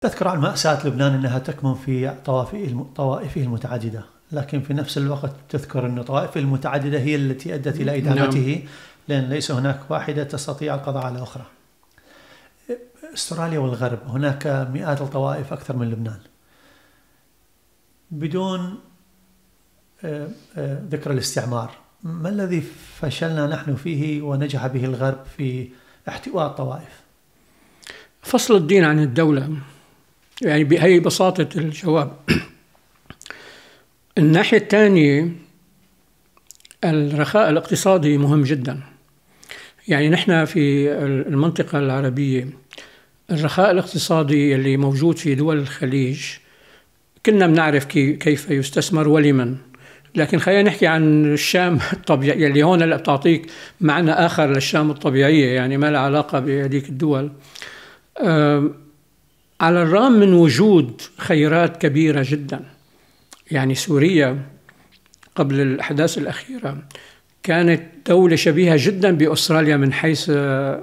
تذكر عن مأساة لبنان أنها تكمن في طوائفه المتعددة لكن في نفس الوقت تذكر أن طوائفه المتعددة هي التي أدت إلى نعم. إدانته لأن ليس هناك واحدة تستطيع القضاء على أخرى استراليا والغرب هناك مئات الطوائف أكثر من لبنان بدون آه، آه، ذكر الاستعمار ما الذي فشلنا نحن فيه ونجح به الغرب في احتواء الطوائف؟ فصل الدين عن الدولة يعني بهي بساطة الجواب الناحية الثانية الرخاء الاقتصادي مهم جدا يعني نحن في المنطقة العربية الرخاء الاقتصادي اللي موجود في دول الخليج كنا بنعرف كيف يستثمر ولمن لكن خلينا نحكي عن الشام الطبيعية اللي هون اللي بتعطيك معنى آخر للشام الطبيعية يعني ما لها علاقة بهذيك الدول على الرغم من وجود خيرات كبيرة جدا يعني سوريا قبل الأحداث الأخيرة كانت دولة شبيهة جدا بأستراليا من حيث آه،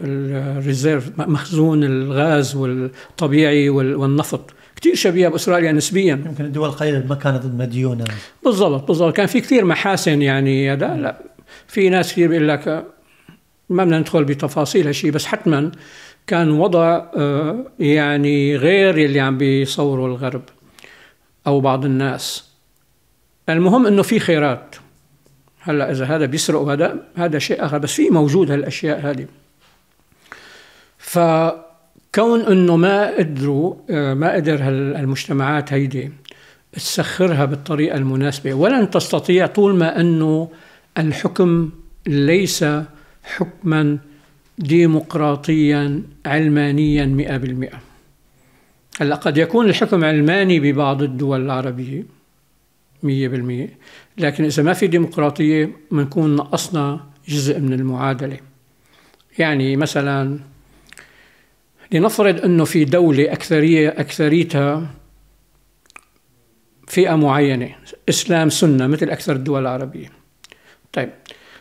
الريزيرف مخزون الغاز والطبيعي والنفط كثير شبيهه باستراليا نسبيا يمكن الدول القليله ما كانت مديونه بالضبط بالضبط كان في كثير محاسن يعني هذا لا في ناس كثير بيقول لك ما بدنا ندخل بتفاصيل هالشيء بس حتما كان وضع آه، يعني غير اللي عم بيصوره الغرب او بعض الناس المهم انه في خيرات هلا اذا هذا بيسرق وهذا هذا شيء اخر بس في موجود هالاشياء هذه فكون انه ما قدروا آه، ما قدر هالمجتمعات هيدي تسخرها بالطريقه المناسبه ولن تستطيع طول ما انه الحكم ليس حكما ديمقراطيا علمانيا مئة بالمئة هلا قد يكون الحكم علماني ببعض الدول العربية مية بالمية لكن إذا ما في ديمقراطية بنكون نقصنا جزء من المعادلة يعني مثلا لنفرض أنه في دولة أكثرية أكثريتها فئة معينة إسلام سنة مثل أكثر الدول العربية طيب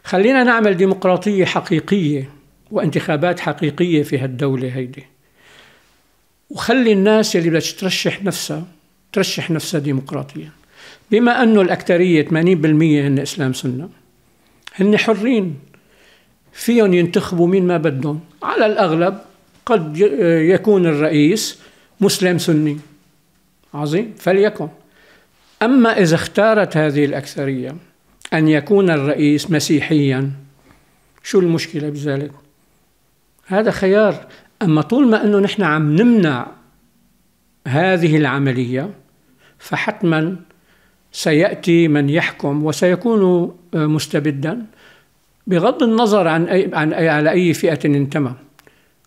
خلينا نعمل ديمقراطية حقيقية وانتخابات حقيقية في هالدولة هيدي وخلي الناس اللي بدها ترشح نفسها ترشح نفسها ديمقراطيا بما أنه الأكثرية 80% هن إسلام سنة هن حرين فيهم ينتخبوا مين ما بدهم على الأغلب قد يكون الرئيس مسلم سني عظيم فليكن أما إذا اختارت هذه الأكثرية أن يكون الرئيس مسيحيا شو المشكلة بذلك؟ هذا خيار أما طول ما أنه نحن عم نمنع هذه العملية فحتما سيأتي من يحكم وسيكون آه، مستبدا بغض النظر عن أي عن أي على أي فئة انتمى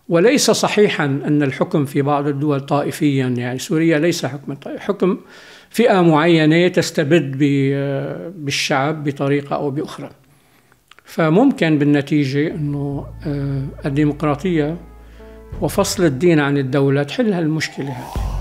وليس صحيحا أن الحكم في بعض الدول طائفيا يعني سوريا ليس حكم طائفيا حكم فئة معينة تستبد بالشعب بطريقة أو بأخرى فممكن بالنتيجة أنه آه، الديمقراطية وفصل الدين عن الدولة تحل هالمشكلة هذه